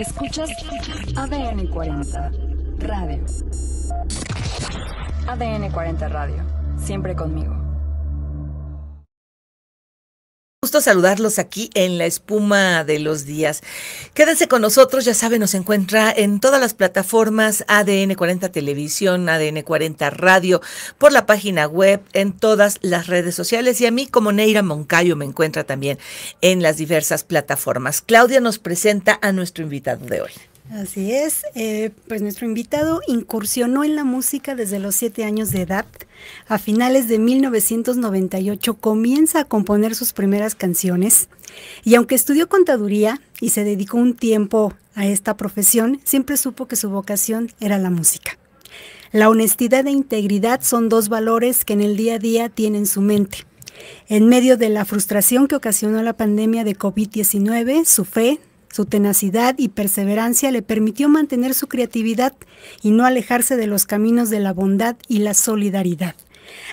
Escuchas ADN 40 Radio. ADN 40 Radio. Siempre conmigo. saludarlos aquí en la espuma de los días. Quédense con nosotros, ya saben, nos encuentra en todas las plataformas ADN 40 Televisión, ADN 40 Radio, por la página web, en todas las redes sociales y a mí como Neira Moncayo me encuentra también en las diversas plataformas. Claudia nos presenta a nuestro invitado de hoy. Así es, eh, pues nuestro invitado incursionó en la música desde los siete años de edad. A finales de 1998 comienza a componer sus primeras canciones y aunque estudió contaduría y se dedicó un tiempo a esta profesión, siempre supo que su vocación era la música. La honestidad e integridad son dos valores que en el día a día tienen su mente. En medio de la frustración que ocasionó la pandemia de COVID-19, su fe su tenacidad y perseverancia le permitió mantener su creatividad y no alejarse de los caminos de la bondad y la solidaridad.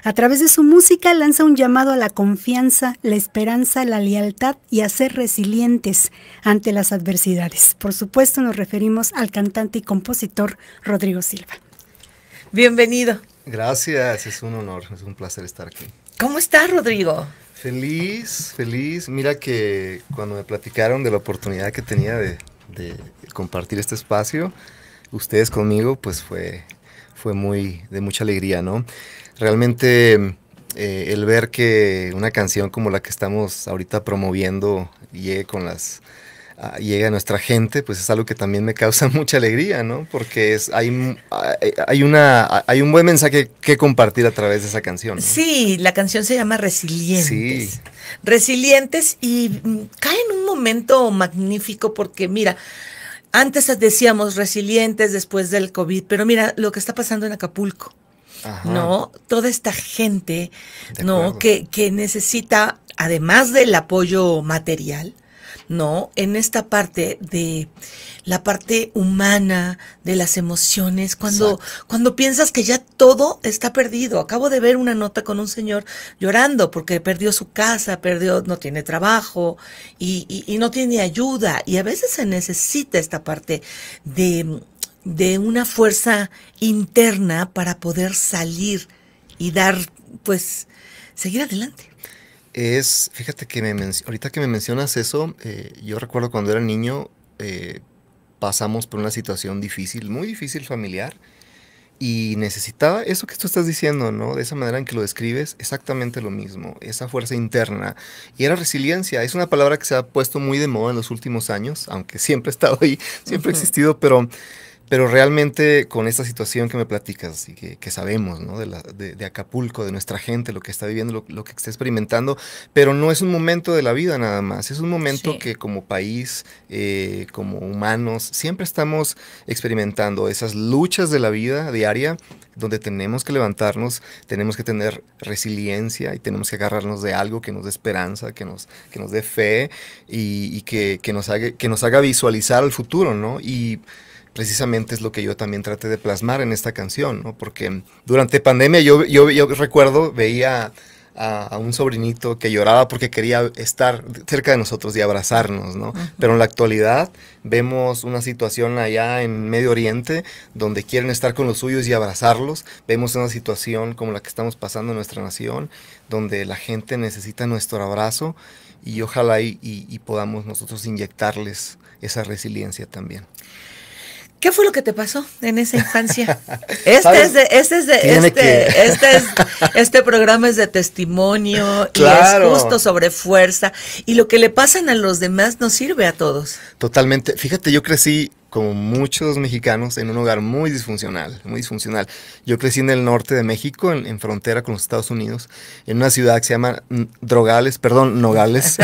A través de su música lanza un llamado a la confianza, la esperanza, la lealtad y a ser resilientes ante las adversidades. Por supuesto nos referimos al cantante y compositor Rodrigo Silva. Bienvenido. Gracias, es un honor, es un placer estar aquí. ¿Cómo estás, Rodrigo? Feliz, feliz. Mira que cuando me platicaron de la oportunidad que tenía de, compartir este espacio, ustedes conmigo, pues fue, fue muy de mucha alegría, ¿no? Realmente eh, el ver que una canción como la que estamos ahorita promoviendo y con las Ah, llega a nuestra gente, pues es algo que también me causa mucha alegría, ¿no? Porque es, hay, ah, hay, una, hay un buen mensaje que compartir a través de esa canción. Sí, la canción se llama Resilientes. Sí. Resilientes y mm, cae en un momento magnífico porque, mira, antes decíamos resilientes después del COVID, pero mira lo que está pasando en Acapulco. ¿no? Toda esta gente, ¿no? Que, que, necesita, además del apoyo material, ¿no? En esta parte de la parte humana, de las emociones, cuando, cuando piensas que ya todo está perdido. Acabo de ver una nota con un señor llorando porque perdió su casa, perdió, no tiene trabajo y, no tiene ayuda. Y a veces se necesita esta parte de, de una fuerza interna para poder salir y dar, pues, seguir adelante es, fíjate que me ahorita que me mencionas eso, eh, yo recuerdo cuando era niño eh, pasamos por una situación difícil, muy difícil familiar, y necesitaba eso que tú estás diciendo, ¿no? De esa manera en que lo describes, exactamente lo mismo, esa fuerza interna. Y era resiliencia, es una palabra que se ha puesto muy de moda en los últimos años, aunque siempre ha estado ahí, siempre ha existido, pero pero realmente con esta situación que me platicas y que, sabemos ¿no? de, Acapulco, de nuestra gente, lo que está viviendo, lo, que está experimentando, pero no es un momento de la vida nada más, es un momento que como país, eh, como humanos, siempre estamos experimentando esas luchas de la vida diaria donde tenemos que levantarnos, tenemos que tener resiliencia y tenemos que agarrarnos de algo que nos dé esperanza, que nos, que nos dé fe y, que, nos haga, que nos haga visualizar el futuro, ¿no? Y precisamente es lo que yo también traté de plasmar en esta canción, ¿no? Porque durante pandemia yo, yo, recuerdo, veía a, un sobrinito que lloraba porque quería estar cerca de nosotros y abrazarnos, Pero en la actualidad vemos una situación allá en Medio Oriente donde quieren estar con los suyos y abrazarlos. Vemos una situación como la que estamos pasando en nuestra nación, donde la gente necesita nuestro abrazo y ojalá y podamos nosotros inyectarles esa resiliencia también. ¿Qué fue lo que te pasó en esa infancia? Este es de, este es de, este, este, este, programa es de testimonio y es justo sobre fuerza. Y lo que le pasan a los demás nos sirve a todos. Totalmente. Fíjate, yo crecí como muchos mexicanos, en un hogar muy disfuncional, muy disfuncional. Yo crecí en el norte de México, en, frontera con los Estados Unidos, en una ciudad que se llama mm, Drogales, perdón, Nogales.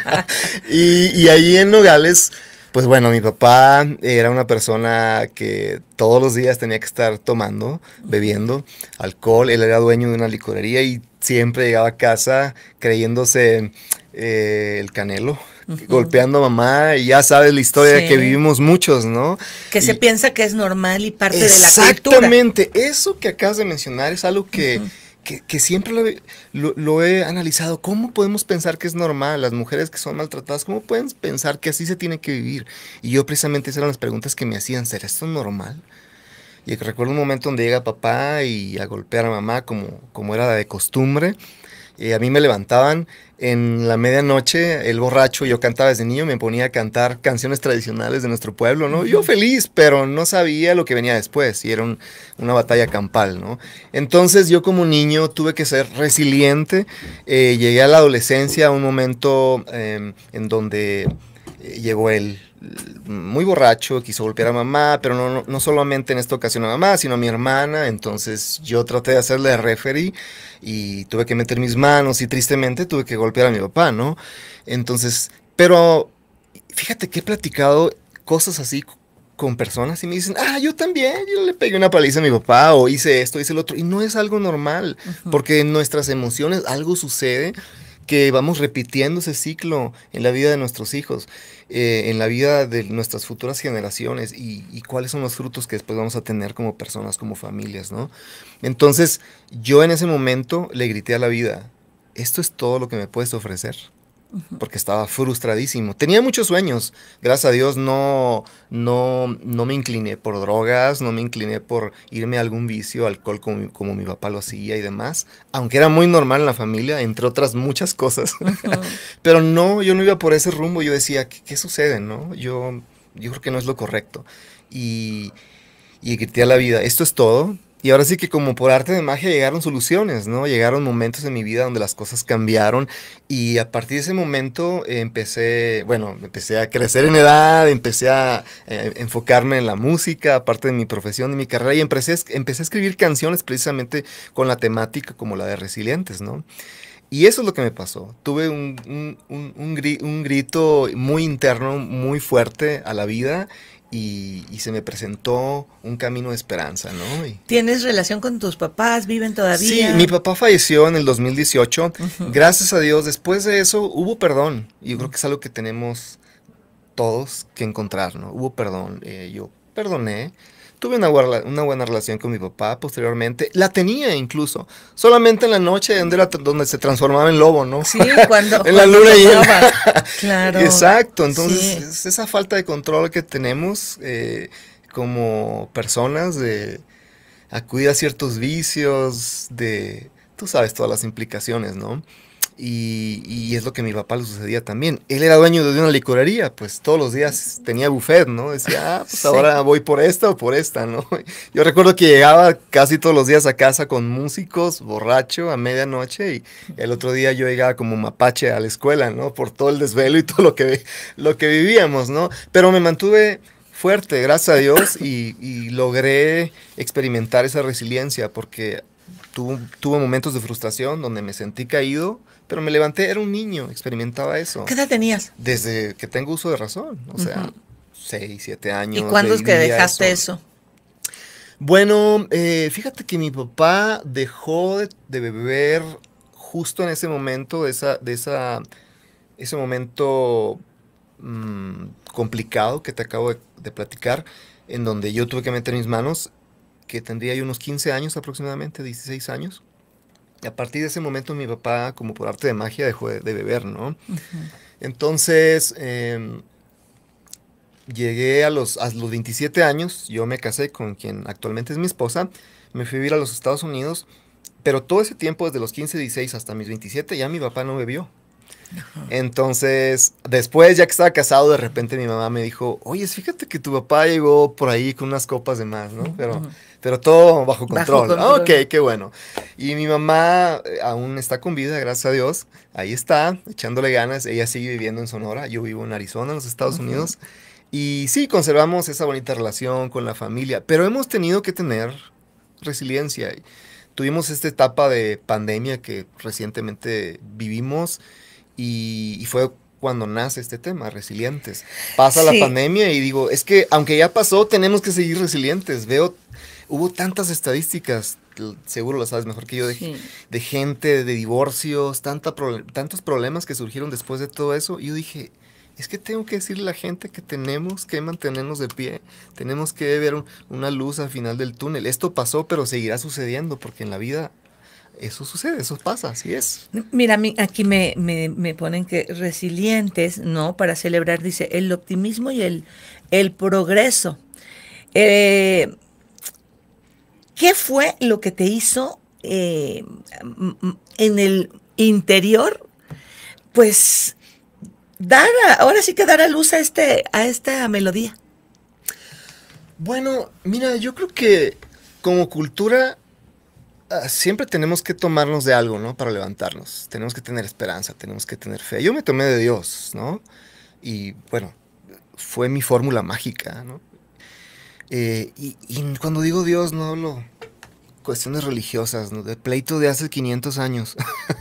y, y ahí en Nogales pues bueno, mi papá era una persona que todos los días tenía que estar tomando, bebiendo alcohol. Él era dueño de una licorería y siempre llegaba a casa creyéndose eh, el canelo. golpeando a mamá y ya sabes la historia que vivimos muchos, ¿no? Que se piensa que es normal y parte de la cultura. Exactamente, eso que acabas de mencionar es algo que que, siempre lo, he analizado, ¿cómo podemos pensar que es normal? Las mujeres que son maltratadas, ¿cómo pueden pensar que así se tiene que vivir? Y yo precisamente esas eran las preguntas que me hacían, ¿será esto normal? Y recuerdo un momento donde llega papá y a golpear a mamá como, como era de costumbre. Eh, a mí me levantaban en la medianoche, el borracho, yo cantaba desde niño, me ponía a cantar canciones tradicionales de nuestro pueblo, ¿no? Yo feliz, pero no sabía lo que venía después y era una batalla campal, ¿no? Entonces yo como niño tuve que ser resiliente, eh, llegué a la adolescencia a un momento em, en donde eh, llegó el muy borracho, quiso golpear a mamá, pero no, no, solamente en esta ocasión a mamá, sino a mi hermana. Entonces yo traté de hacerle referee y tuve que meter mis manos y tristemente tuve que golpear a mi papá, ¿no? Entonces, pero fíjate que he platicado cosas así con personas y me dicen, ah, yo también, yo le pegué una paliza a mi papá o hice esto, hice el otro. Y no es algo normal, porque en nuestras emociones algo sucede que vamos repitiendo ese ciclo en la vida de nuestros hijos. Eh, en la vida de nuestras futuras generaciones y, y, cuáles son los frutos que después vamos a tener como personas, como familias, ¿no? Entonces, yo en ese momento le grité a la vida, esto es todo lo que me puedes ofrecer porque estaba frustradísimo. Tenía muchos sueños. Gracias a Dios no, no, no me incliné por drogas, no me incliné por irme a algún vicio, alcohol como, como mi papá lo hacía y demás, aunque era muy normal en la familia, entre otras muchas cosas. Pero no, yo no iba por ese rumbo. Yo decía, ¿qué, sucede? No? Yo, yo creo que no es lo correcto. Y, y grité a la vida, esto es todo, y ahora sí que como por arte de magia llegaron soluciones, ¿no? Llegaron momentos en mi vida donde las cosas cambiaron y a partir de ese momento empecé, bueno, empecé a crecer en edad, empecé a eh, enfocarme en la música, aparte de mi profesión, y mi carrera y empecé, empecé a escribir canciones precisamente con la temática como la de Resilientes, ¿no? Y eso es lo que me pasó. Tuve un, un, un, grito muy interno, muy fuerte a la vida y, se me presentó un camino de esperanza, ¿no? ¿Tienes relación con tus papás? ¿Viven todavía? Sí, mi papá falleció en el 2018. Gracias a Dios, después de eso hubo perdón. Y yo creo que es algo que tenemos todos que encontrar, ¿no? Hubo perdón. Eh, yo perdoné, Tuve una, buena relación con mi papá posteriormente. La tenía incluso. Solamente en la noche donde, se transformaba en lobo, ¿no? Sí, cuando. en la luna y Claro. Exacto. Entonces, esa falta de control que tenemos eh, como personas de acudir a ciertos vicios, de. Tú sabes todas las implicaciones, ¿no? Y, es lo que a mi papá le sucedía también. Él era dueño de una licorería, pues todos los días tenía buffet, ¿no? Decía, ah, pues ahora voy por esta o por esta, ¿no? Yo recuerdo que llegaba casi todos los días a casa con músicos, borracho, a medianoche, y el otro día yo llegaba como mapache a la escuela, ¿no? Por todo el desvelo y todo lo que, lo que vivíamos, ¿no? Pero me mantuve fuerte, gracias a Dios, y, logré experimentar esa resiliencia, porque tuve momentos de frustración donde me sentí caído, pero me levanté, era un niño, experimentaba eso. ¿Qué edad tenías? Desde que tengo uso de razón, o sea, 6, 7 siete años. ¿Y cuándo es que dejaste eso? Bueno, eh, fíjate que mi papá dejó de, beber justo en ese momento, de esa, de esa, ese momento mm, complicado que te acabo de, platicar, en donde yo tuve que meter mis manos, que tendría yo unos 15 años aproximadamente, 16 años a partir de ese momento mi papá, como por arte de magia, dejó de, beber, ¿no? Entonces, em, llegué a los, los 27 años, yo me casé con quien actualmente es mi esposa, me fui a vivir a los Estados Unidos, pero todo ese tiempo, desde los 15, 16 hasta mis 27, ya mi papá no bebió. Entonces, después, ya que estaba casado, de repente mi mamá me dijo, oye, fíjate que tu papá llegó por ahí con unas copas de más, ¿no? Pero pero todo bajo control. Bajo ah, Ok, qué bueno. Y mi mamá eh, aún está con vida, gracias a Dios. Ahí está, echándole ganas. Ella sigue viviendo en Sonora, yo vivo en Arizona, en los Estados Unidos. Y sí, conservamos esa bonita relación con la familia, pero hemos tenido que tener resiliencia. Tuvimos esta etapa de pandemia que recientemente vivimos y, fue cuando nace este tema, resilientes. Pasa la pandemia y digo, es que aunque ya pasó, tenemos que seguir resilientes. Veo hubo tantas estadísticas, seguro lo sabes mejor que yo, de, gente, de divorcios, tanta tantos problemas que surgieron después de todo eso. Y yo dije, es que tengo que decirle a la gente que tenemos que mantenernos de pie, tenemos que ver una luz al final del túnel. Esto pasó, pero seguirá sucediendo, porque en la vida eso sucede, eso pasa, así es. Mira, aquí me, me, me, ponen que resilientes, ¿no? Para celebrar, dice, el optimismo y el, el progreso. Eh, ¿Qué fue lo que te hizo eh, en el interior? Pues dar, ahora sí que dar a luz a, este, a esta melodía. Bueno, mira, yo creo que como cultura ah, siempre tenemos que tomarnos de algo, ¿no? Para levantarnos. Tenemos que tener esperanza, tenemos que tener fe. Yo me tomé de Dios, ¿no? Y bueno, fue mi fórmula mágica, ¿no? Eh, y, cuando digo Dios, no hablo cuestiones religiosas, de pleito de hace 500 años,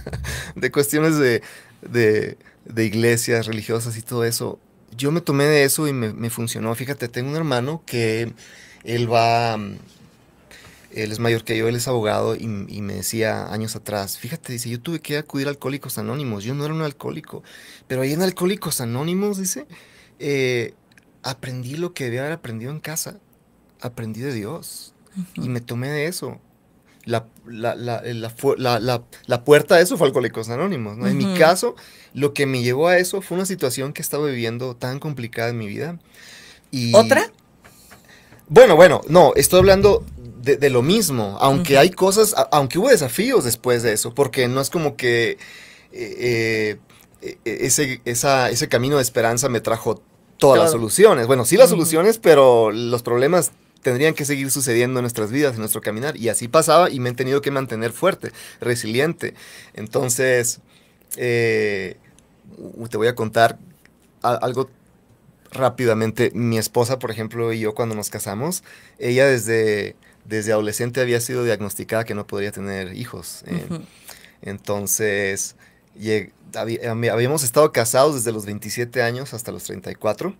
de cuestiones de, de, iglesias religiosas y todo eso. Yo me tomé de eso y me, funcionó. Fíjate, tengo un hermano que él va, mm, él es mayor que yo, él es abogado y, me decía años atrás, fíjate, dice, yo tuve que acudir a Alcohólicos Anónimos, yo no era un alcohólico, pero ahí en Alcohólicos Anónimos, dice, eh, aprendí lo que debía haber aprendido en casa aprendí de Dios y me tomé de eso. La, la, la, eh, la puerta de eso fue Alcohólicos Anónimos. ¿no? En mi caso, lo que me llevó a eso fue una situación que estaba viviendo tan complicada en mi vida. Y, ¿Otra? Bueno, bueno, no, estoy hablando de, lo mismo, aunque hay cosas, aunque hubo desafíos después de eso, porque no es como que eh, eh, e, ese, esa, ese camino de esperanza me trajo todas las soluciones. Bueno, sí las soluciones, pero los problemas tendrían que seguir sucediendo en nuestras vidas, en nuestro caminar. Y así pasaba y me he tenido que mantener fuerte, resiliente. Entonces, eh, te voy a contar algo rápidamente. Mi esposa, por ejemplo, y yo cuando nos casamos, ella desde, desde adolescente había sido diagnosticada que no podría tener hijos. Eh. Entonces, habíamos estado casados desde los 27 años hasta los 34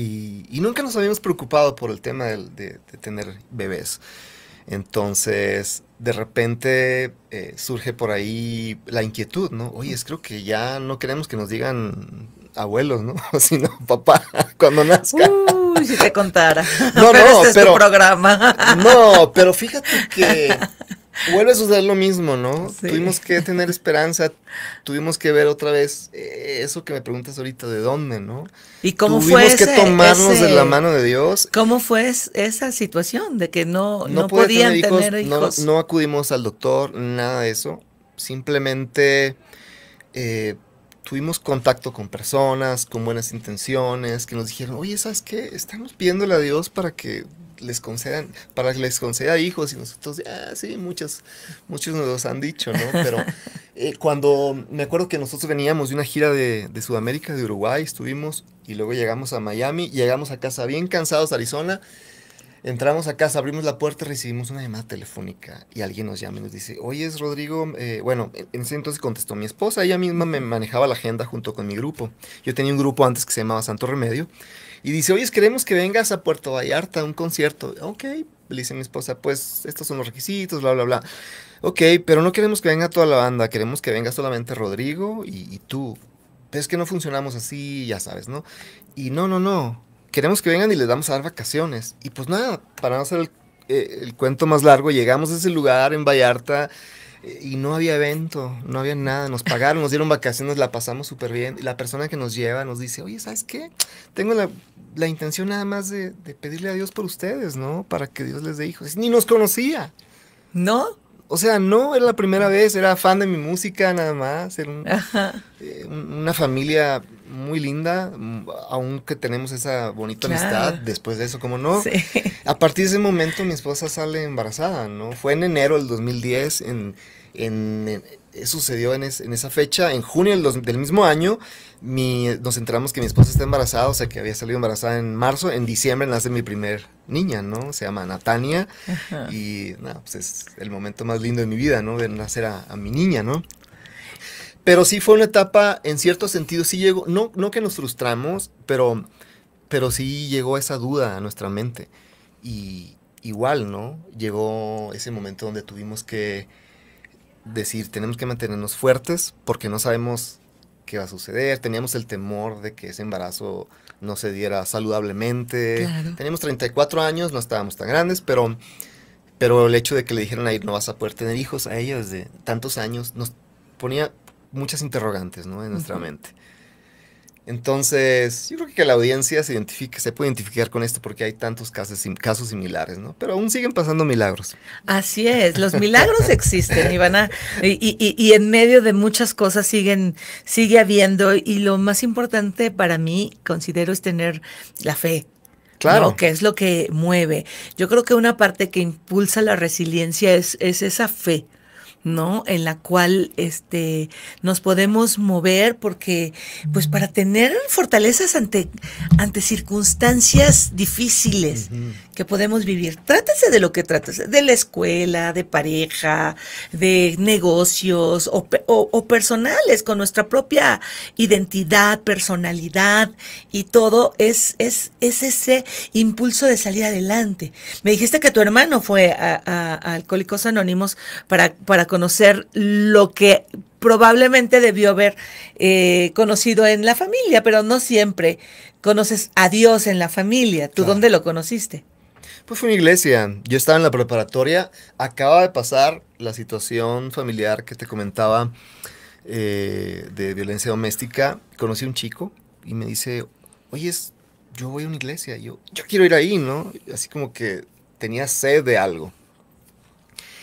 y, nunca nos habíamos preocupado por el tema de, tener bebés. Entonces, de repente eh, surge por ahí la inquietud, ¿no? Oye, es creo que ya no queremos que nos digan abuelos, ¿no? Sino papá cuando nazca. Uy, si te contara. No, pero no, este es pero, tu programa. No, pero fíjate que vuelve a suceder lo mismo, ¿no? Tuvimos que tener esperanza, tuvimos que ver otra vez eh, eso que me preguntas ahorita, ¿de dónde, no? ¿Y cómo fue ese, que tomarnos de la mano de Dios. ¿Cómo fue esa situación de que no, no, podían tener hijos? No, acudimos al doctor, nada de eso. Simplemente eh, tuvimos contacto con personas con buenas intenciones que nos dijeron, oye, ¿sabes qué? Estamos pidiéndole a Dios para que les concedan, para que les conceda hijos y nosotros, ya ah, sí, muchos, muchos nos los han dicho, ¿no? Pero eh, cuando me acuerdo que nosotros veníamos de una gira de, de, Sudamérica, de Uruguay, estuvimos y luego llegamos a Miami, y llegamos a casa bien cansados, a Arizona, Entramos a casa, abrimos la puerta, recibimos una llamada telefónica y alguien nos llama y nos dice, oye, es Rodrigo, eh, bueno, en ese entonces contestó mi esposa, ella misma me manejaba la agenda junto con mi grupo. Yo tenía un grupo antes que se llamaba Santo Remedio y dice, oye, queremos que vengas a Puerto Vallarta a un concierto. Ok, le dice mi esposa, pues estos son los requisitos, bla, bla, bla. Ok, pero no queremos que venga toda la banda, queremos que venga solamente Rodrigo y, y tú. Pero es que no funcionamos así, ya sabes, ¿no? Y no, no, no, queremos que vengan y les damos a dar vacaciones. Y pues nada, para no hacer el, eh, cuento más largo, llegamos a ese lugar en Vallarta eh, y no había evento, no había nada, nos pagaron, nos dieron vacaciones, la pasamos súper bien. Y la persona que nos lleva nos dice, oye, ¿sabes qué? Tengo la, intención nada más de, pedirle a Dios por ustedes, ¿no? Para que Dios les dé hijos. Ni nos conocía. ¿No? O sea, no, era la primera vez, era fan de mi música nada más, era eh, una familia muy linda, mm, aunque tenemos esa bonita amistad después de eso, como no. A partir de ese momento mi esposa sale embarazada, ¿no? Fue en enero del 2010, en, eh, sucedió en, esa fecha, en junio del, mismo año, nos enteramos que mi esposa está embarazada, o sea que había salido embarazada en marzo, en diciembre nace mi primer niña, ¿no? Se llama Natania y pues, es el momento más lindo de mi vida, ¿no? de nacer a mi niña, ¿no? Pero sí fue una etapa, en cierto sentido, sí llegó, no, no que nos frustramos, pero, pero sí llegó esa duda a nuestra mente. Y igual, ¿no? Llegó ese momento donde tuvimos que decir, tenemos que mantenernos fuertes porque no sabemos qué va a suceder. Teníamos el temor de que ese embarazo no se diera saludablemente. Claro. Teníamos 34 años, no estábamos tan grandes, pero, pero el hecho de que le dijeran a ir no vas a poder tener hijos a ella desde tantos años nos ponía muchas interrogantes ¿no? en nuestra mente. Entonces, yo creo que la audiencia se, identifica, se puede identificar con esto porque hay tantos casos, casos similares, ¿no? Pero aún siguen pasando milagros. Así es, los milagros existen y van a, y, en medio de muchas cosas siguen, sigue habiendo. Y lo más importante para mí, considero, es tener la fe. Claro. Que es lo que mueve. Yo creo que una parte que impulsa la resiliencia es, es esa fe ¿no? En la cual este, nos podemos mover porque, pues para tener fortalezas ante, ante circunstancias difíciles, que podemos vivir. Trátese de lo que trates, de la escuela, de pareja, de negocios o, personales, con nuestra propia identidad, personalidad y todo, es, es, es ese impulso de salir adelante. Me dijiste que tu hermano fue a, Alcohólicos Anónimos para, para conocer lo que probablemente debió haber eh, conocido en la familia, pero no siempre conoces a Dios en la familia. ¿Tú dónde lo conociste? Pues fue una iglesia. Yo estaba en la preparatoria. Acaba de pasar la situación familiar que te comentaba eh, de violencia doméstica. Conocí a un chico y me dice, oye, yo voy a una iglesia. Yo, yo quiero ir ahí, ¿no? Así como que tenía sed de algo.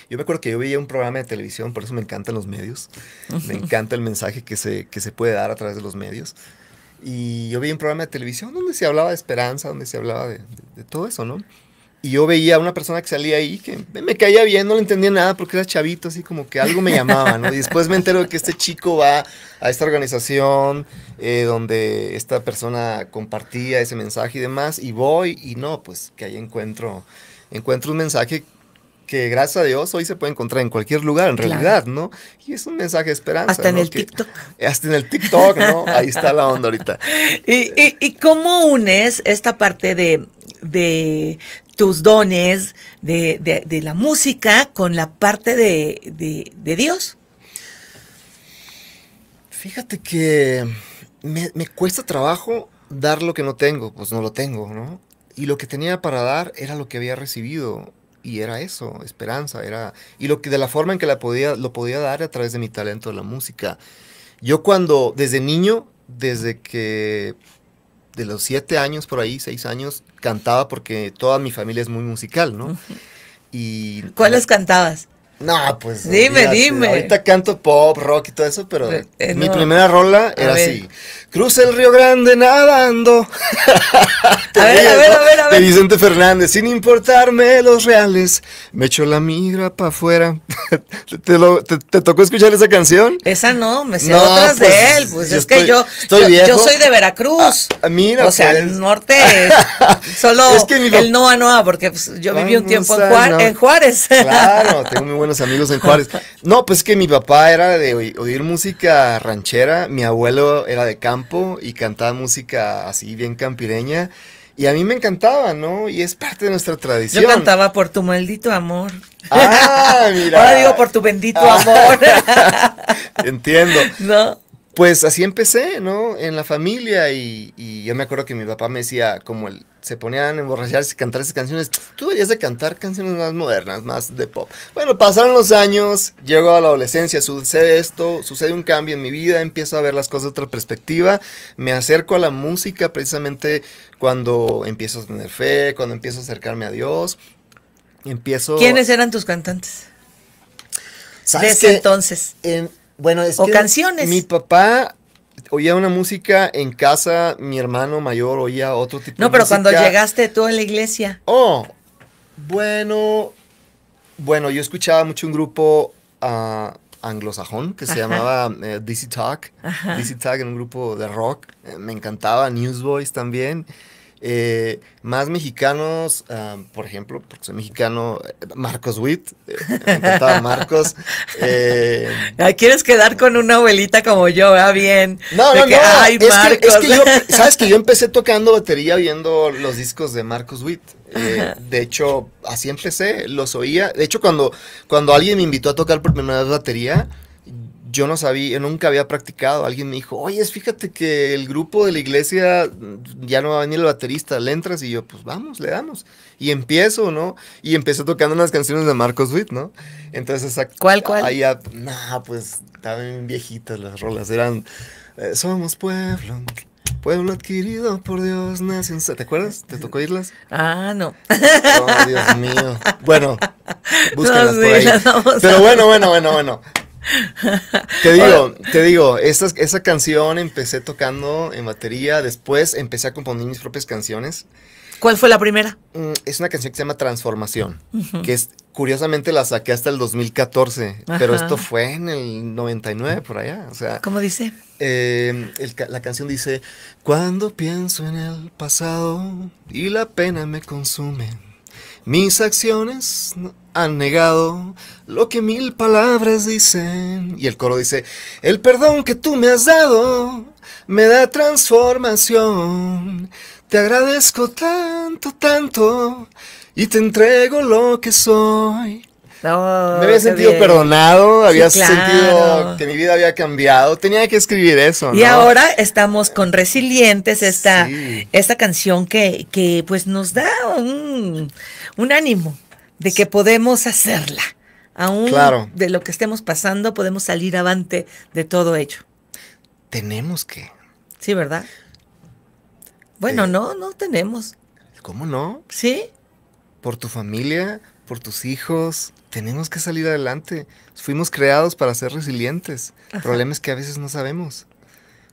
Yo me acuerdo que yo veía un programa de televisión, por eso me encantan los medios. Me encanta el mensaje que se, que se puede dar a través de los medios. Y yo vi un programa de televisión donde se hablaba de esperanza, donde se hablaba de todo eso, ¿no? Y yo veía a una persona que salía ahí que me caía bien, no le entendía nada porque era chavito, así como que algo me llamaba, ¿no? Y después me entero de que este chico va a esta organización eh, donde esta persona compartía ese mensaje y demás, y voy y no, pues que ahí encuentro, encuentro un mensaje que gracias a Dios hoy se puede encontrar en cualquier lugar, en realidad, ¿no? Y es un mensaje de esperanza. Hasta en el TikTok. Hasta en el TikTok, ¿no? Ahí está la onda ahorita. ¿Y, y cómo unes esta parte de, de tus dones de, de, la música con la parte de, de Dios? Fíjate que me, me, cuesta trabajo dar lo que no tengo, pues no lo tengo, ¿no? Y lo que tenía para dar era lo que había recibido y era eso, esperanza, era y lo que de la forma en que la podía lo podía dar a través de mi talento de la música. Yo cuando desde niño, desde que de los siete años por ahí, seis años, cantaba porque toda mi familia es muy musical, ¿no? y, ¿Cuáles cantabas? No, pues. Dime, dime. Ahorita canto pop, rock y todo eso, pero pues, eh, mi primera rola era así. Cruza el Río Grande nadando. a, ver, a, ver, a, ver, De Vicente Fernández, sin importarme los reales, me echó la migra para afuera. ¿Te, te, tocó escuchar esa canción? Esa no, me sé no, de pues, él. Pues es que yo, yo, soy de Veracruz. Ah, ah, mira, o sea, pues. el norte, solo el Noa Noa, porque yo viví un tiempo en Juárez. En claro, tengo buen buenos amigos en Juárez. No, pues que mi papá era de oír música ranchera, mi abuelo era de campo y cantaba música así bien campireña. Y a mí me encantaba, ¿no? Y es parte de nuestra tradición. Yo cantaba por tu maldito amor. Ah, mira. Ahora digo por tu bendito ah. amor. Entiendo. No pues así empecé, ¿no? En la familia y, yo me acuerdo que mi papá me decía, como el, se ponían a emborracharse y cantar esas canciones, tú deberías de cantar canciones más modernas, más de pop. Bueno, pasaron los años, llego a la adolescencia, sucede esto, sucede un cambio en mi vida, empiezo a ver las cosas de otra perspectiva, me acerco a la música precisamente cuando empiezo a tener fe, cuando empiezo a acercarme a Dios, empiezo... ¿Quiénes eran tus cantantes? ¿Sabes Desde entonces. Bueno, es o canciones. Mi papá oía una música en casa, mi hermano mayor oía otro tipo de música. No, pero cuando llegaste tú a la iglesia. Oh, bueno, bueno, yo escuchaba mucho un grupo ah, anglosajón que se llamaba eh, Dizzy Talk. Ajá. Talk era un grupo de rock. Eh, me encantaba, Newsboys también. Eh, más mexicanos, ah, por ejemplo, porque soy mexicano, eh, Marcos Witt, eh, me encantaba Marcos. Quieres quedar con una abuelita como yo, va ah, Bien. No, no, no. es Que, yo, Sabes que yo empecé tocando batería viendo los discos de Marcos Witt. de hecho, así empecé, los oía. De hecho, cuando, cuando alguien me invitó a tocar por primera vez batería, yo no sabía, yo nunca había practicado. Alguien me dijo, oye, fíjate que el grupo de la iglesia mm, ya no va a venir el baterista, le entras y yo, pues vamos, le damos. Y empiezo, ¿no? Y empecé tocando unas canciones de Marcos Witt, ¿no? Entonces, ¿cuál, cuál? Ahí, pues estaban viejitas las rolas, eran, eh, somos pueblo. Pueblo adquirido por Dios, nación. ¿Te acuerdas? ¿Te tocó irlas? Ah, no. Oh, Dios mío. Bueno, búscalas por ahí. Pero bueno, bueno, bueno, bueno te digo, te digo, esa, esa canción empecé tocando en batería, después empecé a componer mis propias canciones. ¿Cuál fue la primera? Mm, es una canción que se llama Transformación, que es, curiosamente la saqué hasta el 2014, pero esto fue en el 99 por allá. O sea, ¿Cómo dice? Em, la canción dice, cuando pienso en el pasado y la pena me consume mis acciones han negado lo que mil palabras dicen. Y el coro dice, el perdón que tú me has dado me da transformación. Te agradezco tanto, tanto y te entrego lo que soy me había sentido perdonado, había sentido que mi vida había cambiado. Tenía que escribir eso. ¿no? Y ahora estamos con Resilientes, esta, esta canción que, pues nos da un, ánimo de que podemos hacerla. Aún de lo que estemos pasando, podemos salir avante de todo ello. Tenemos que. Sí, ¿verdad? Bueno, eh, no, no tenemos. ¿Cómo no? Sí. Por tu familia, por tus hijos, tenemos que salir adelante. Fuimos creados para ser resilientes. Problemas que a veces no sabemos.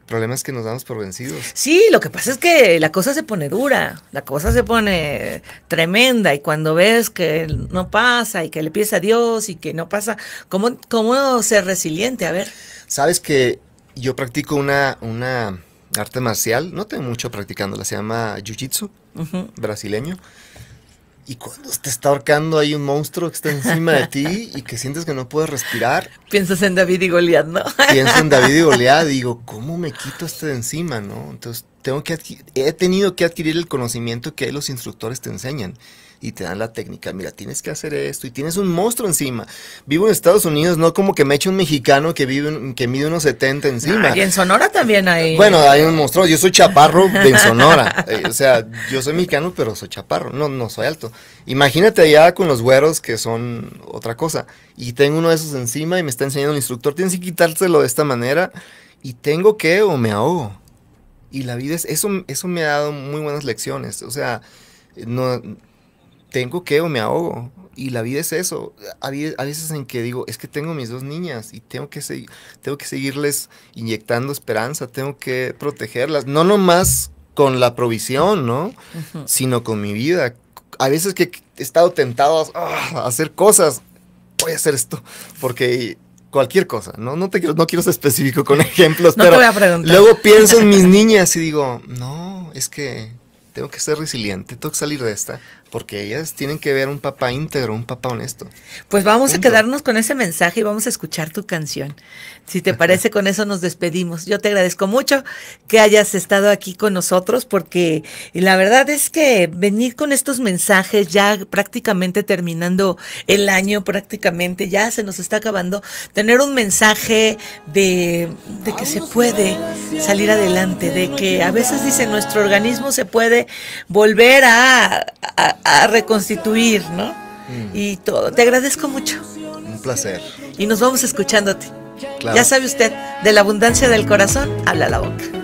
Problemas que nos damos por vencidos. Sí, lo que pasa es que la cosa se pone dura, la cosa se pone tremenda y cuando ves que no pasa y que le pides a Dios y que no pasa, ¿cómo, cómo ser resiliente? A ver. Sabes que yo practico una, una arte marcial, no tengo mucho practicándola, se llama Jiu-Jitsu brasileño. Y cuando te está ahorcando hay un monstruo que está encima de ti y que sientes que no puedes respirar. Piensas en David y Goliat, ¿no? Pienso en David y Goliat, digo, ¿cómo me quito este de encima, no? Entonces, tengo que he tenido que adquirir el conocimiento que los instructores te enseñan y te dan la técnica, mira, tienes que hacer esto y tienes un monstruo encima. Vivo en Estados Unidos, no como que me eche un mexicano que vive que mide unos 70 encima. y en Sonora también hay. Bueno, hay un monstruo, yo soy chaparro de en Sonora. Eh, o sea, yo soy mexicano, pero soy chaparro, no no soy alto. Imagínate allá con los güeros que son otra cosa y tengo uno de esos encima y me está enseñando el instructor, tienes que quitárselo de esta manera y tengo que o me ahogo. Y la vida es, eso, eso me ha dado muy buenas lecciones. O sea, no, tengo que o me ahogo. Y la vida es eso. a veces en que digo, es que tengo mis dos niñas y tengo que, tengo que seguirles inyectando esperanza, tengo que protegerlas. No nomás con la provisión, ¿no? Sino con mi vida. A veces que he estado tentado ah, a hacer cosas, voy a hacer esto, porque cualquier cosa, ¿no? No, te quiero, no quiero ser específico con ejemplos, pero luego pienso en mis niñas y digo, no, es que tengo que ser resiliente, tengo que salir de esta porque ellas tienen que ver un papá íntegro, un papá honesto. Pues vamos a quedarnos con ese mensaje y vamos a escuchar tu canción. Si te parece, con eso nos despedimos. Yo te agradezco mucho que hayas estado aquí con nosotros porque la verdad es que venir con estos mensajes ya prácticamente terminando el año, prácticamente ya se nos está acabando, tener un mensaje de, que se puede salir adelante, de que a veces dice nuestro organismo se puede volver a a reconstituir, ¿no? Mm. Y todo. Te agradezco mucho. Un placer. Y nos vamos escuchándote. Claro. Ya sabe usted, de la abundancia del corazón habla la boca.